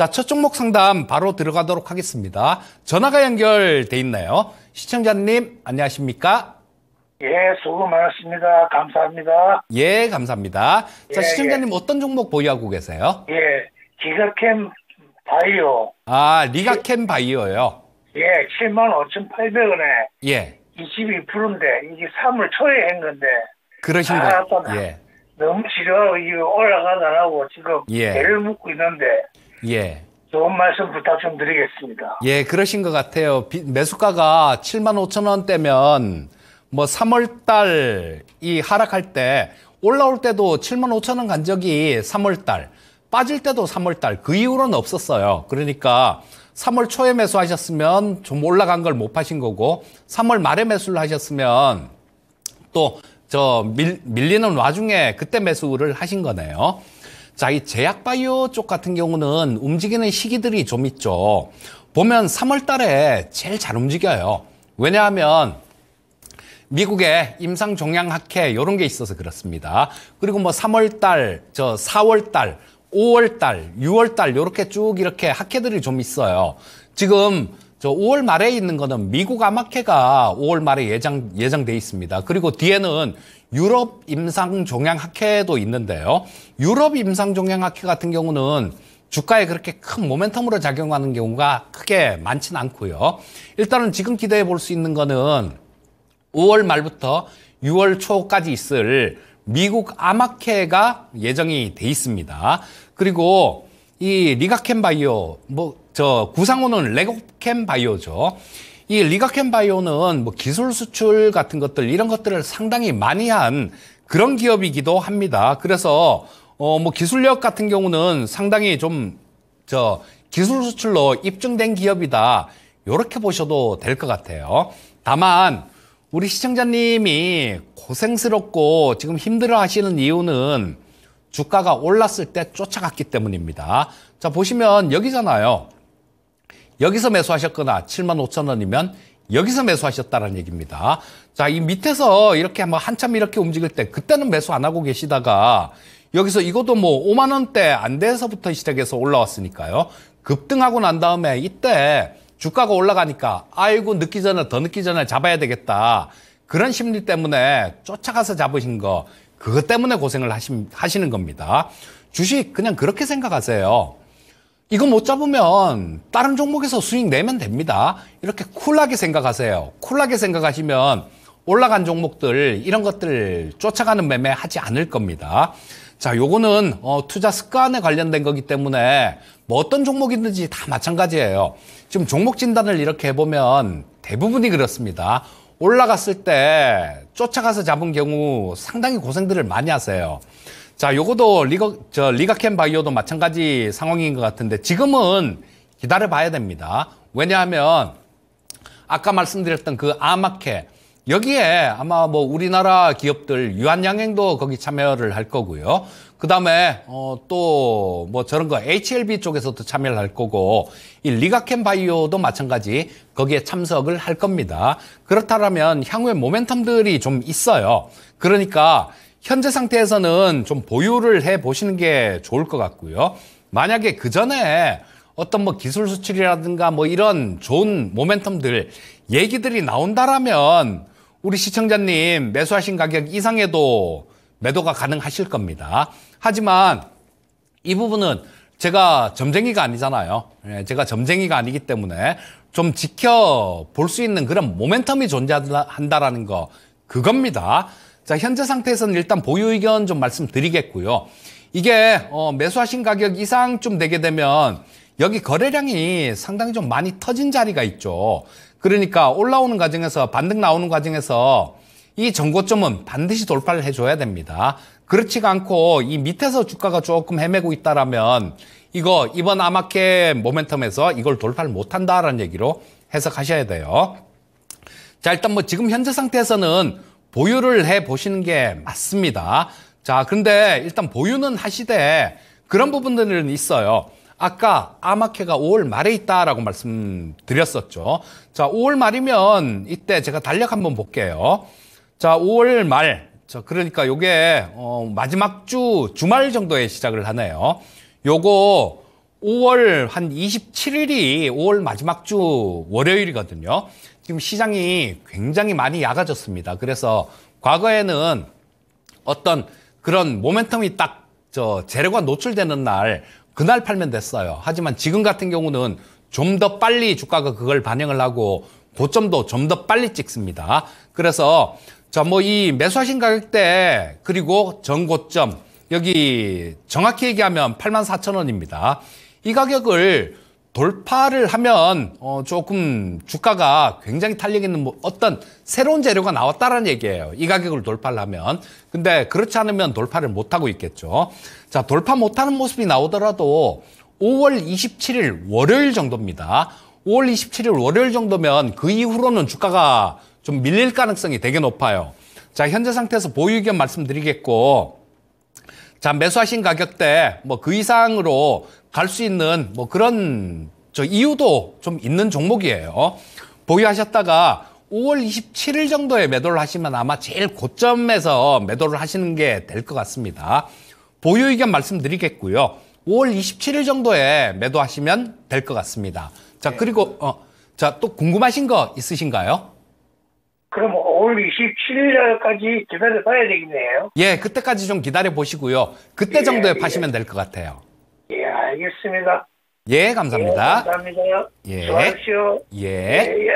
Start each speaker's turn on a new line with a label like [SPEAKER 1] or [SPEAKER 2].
[SPEAKER 1] 자, 첫 종목 상담 바로 들어가도록 하겠습니다. 전화가 연결돼 있나요? 시청자님, 안녕하십니까? 예, 수고 많았습니다. 감사합니다. 예, 감사합니다. 예, 시청자님 예. 어떤 종목 보유하고 계세요? 예, 기가캠 바이오. 아, 리가캠 바이오요? 예, 7만 5,800원에. 예. 22%인데, 이게 3월 초에 한 건데.
[SPEAKER 2] 그러신 거예요?
[SPEAKER 1] 예. 너무 싫어. 이거 올라가더라고 지금 예. 배를 묶고 있는데. 예. 좋은 말씀 부탁 좀 드리겠습니다. 예, 그러신 것 같아요. 매수가가 7만 5천 원대면 뭐 3월 달이 하락할 때 올라올 때도 7만 5천 원 간 적이 3월 달 빠질 때도 3월 달 그 이후로는 없었어요. 그러니까 3월 초에 매수하셨으면 좀 올라간 걸 못 파신 거고 3월 말에 매수를 하셨으면 또 저 밀리는 와중에 그때 매수를 하신 거네요. 자, 이 제약바이오 쪽 같은 경우는 움직이는 시기들이 좀 있죠. 보면 3월 달에 제일 잘 움직여요. 왜냐하면 미국의 임상 종양 학회 이런 게 있어서 그렇습니다. 그리고 뭐 3월 달, 저 4월 달, 5월 달, 6월 달 이렇게 쭉 이렇게 학회들이 좀 있어요. 지금 저 5월 말에 있는 거는 미국 아마케가 5월 말에 예정 예정돼 있습니다. 그리고 뒤에는 유럽 임상 종양 학회도 있는데요. 유럽 임상 종양 학회 같은 경우는 주가에 그렇게 큰 모멘텀으로 작용하는 경우가 크게 많지는 않고요. 일단은 지금 기대해 볼 수 있는 거는 5월 말부터 6월 초까지 있을 미국 아마케가 예정이 돼 있습니다. 그리고 이 리가켄 바이오 뭐저 구상호는 레고캠 바이오죠. 이 리가캠 바이오는 뭐 기술 수출 같은 것들 이런 것들을 상당히 많이 한 그런 기업이기도 합니다. 그래서 어뭐 기술력 같은 경우는 상당히 좀 저 기술 수출로 입증된 기업이다. 이렇게 보셔도 될 것 같아요. 다만 우리 시청자님이 고생스럽고 지금 힘들어 하시는 이유는 주가가 올랐을 때 쫓아갔기 때문입니다. 자, 보시면 여기잖아요. 여기서 매수하셨거나 7만 5천 원이면 여기서 매수하셨다는 얘기입니다. 자, 이 밑에서 이렇게 뭐 한참 이렇게 움직일 때 그때는 매수 안 하고 계시다가 여기서 이것도 뭐 5만 원대 안 돼서부터 시작해서 올라왔으니까요. 급등하고 난 다음에 이때 주가가 올라가니까 아이고 늦기 전에 더 늦기 전에 잡아야 되겠다. 그런 심리 때문에 쫓아가서 잡으신 거 그것 때문에 고생을 하시, 하시는 겁니다. 주식 그냥 그렇게 생각하세요. 이거 못 잡으면 다른 종목에서 수익 내면 됩니다. 이렇게 쿨하게 생각하세요. 쿨하게 생각하시면 올라간 종목들 이런 것들 쫓아가는 매매 하지 않을 겁니다. 자, 요거는 어, 투자 습관에 관련된 거기 때문에 뭐 어떤 종목이든지 다 마찬가지예요. 지금 종목 진단을 이렇게 해보면 대부분이 그렇습니다. 올라갔을 때 쫓아가서 잡은 경우 상당히 고생들을 많이 하세요. 자, 요거도 리거, 저, 리가캔 바이오도 마찬가지 상황인 것 같은데 지금은 기다려 봐야 됩니다. 왜냐하면 아까 말씀드렸던 그 아마케 여기에 아마 뭐 우리나라 기업들 유한양행도 거기 참여를 할 거고요. 그 다음에 어, 또뭐 저런 거 HLB 쪽에서도 참여를 할 거고 이 리가캔 바이오도 마찬가지 거기에 참석을 할 겁니다. 그렇다면 라 향후에 모멘텀들이 좀 있어요. 그러니까 현재 상태에서는 좀 보유를 해 보시는 게 좋을 것 같고요. 만약에 그 전에 어떤 뭐 기술 수출이라든가 뭐 이런 좋은 모멘텀들 얘기들이 나온다라면 우리 시청자님 매수하신 가격 이상에도 매도가 가능하실 겁니다. 하지만 이 부분은 제가 점쟁이가 아니잖아요. 예, 제가 점쟁이가 아니기 때문에 좀 지켜볼 수 있는 그런 모멘텀이 존재한다라는 거 그겁니다. 자, 현재 상태에서는 일단 보유 의견 좀 말씀드리겠고요. 이게 어, 매수하신 가격 이상 좀 되게 되면 여기 거래량이 상당히 좀 많이 터진 자리가 있죠. 그러니까 올라오는 과정에서 반등 나오는 과정에서 이 정고점은 반드시 돌파를 해줘야 됩니다. 그렇지가 않고 이 밑에서 주가가 조금 헤매고 있다라면 이거 이번 아마켓 모멘텀에서 이걸 돌파를 못한다라는 얘기로 해석하셔야 돼요. 자 일단 뭐 지금 현재 상태에서는 보유를 해 보시는 게 맞습니다. 자, 그런데 일단 보유는 하시되 그런 부분들은 있어요. 아까 아마케가 5월 말에 있다라고 말씀드렸었죠. 자, 5월 말이면 이때 제가 달력 한번 볼게요. 자, 5월 말. 자, 그러니까 요게 어, 마지막 주 주말 정도에 시작을 하네요. 요거 5월 한 27일이 5월 마지막 주 월요일이거든요. 지금 시장이 굉장히 많이 약아졌습니다. 그래서 과거에는 어떤 그런 모멘텀이 딱 저 재료가 노출되는 날 그날 팔면 됐어요. 하지만 지금 같은 경우는 좀 더 빨리 주가가 그걸 반영을 하고 고점도 좀 더 빨리 찍습니다. 그래서 저 뭐 이 매수하신 가격대 그리고 전고점 여기 정확히 얘기하면 84,000원입니다. 이 가격을 돌파를 하면 어 조금 주가가 굉장히 탄력 있는 뭐 어떤 새로운 재료가 나왔다라는 얘기예요. 이 가격을 돌파를 하면. 근데 그렇지 않으면 돌파를 못 하고 있겠죠. 자, 돌파 못 하는 모습이 나오더라도 5월 27일 월요일 정도입니다. 5월 27일 월요일 정도면 그 이후로는 주가가 좀 밀릴 가능성이 되게 높아요. 자, 현재 상태에서 보유 의견 말씀드리겠고 자, 매수하신 가격대 뭐 그 이상으로 갈 수 있는 뭐 그런 저 이유도 좀 있는 종목이에요. 보유하셨다가 5월 27일 정도에 매도를 하시면 아마 제일 고점에서 매도를 하시는 게 될 것 같습니다. 보유 의견 말씀드리겠고요. 5월 27일 정도에 매도하시면 될 것 같습니다. 자, 네. 그리고 어, 자, 또 궁금하신 거 있으신가요? 그럼 어, 5월 27일까지 기다려 봐야 되겠네요. 예, 그때까지 좀 기다려 보시고요. 그때 예, 정도에 예. 파시면 될 것 같아요. 예, 알겠습니다. 예, 감사합니다. 예, 감사합니다. 예. 수고하십시오. 예. 예. 예.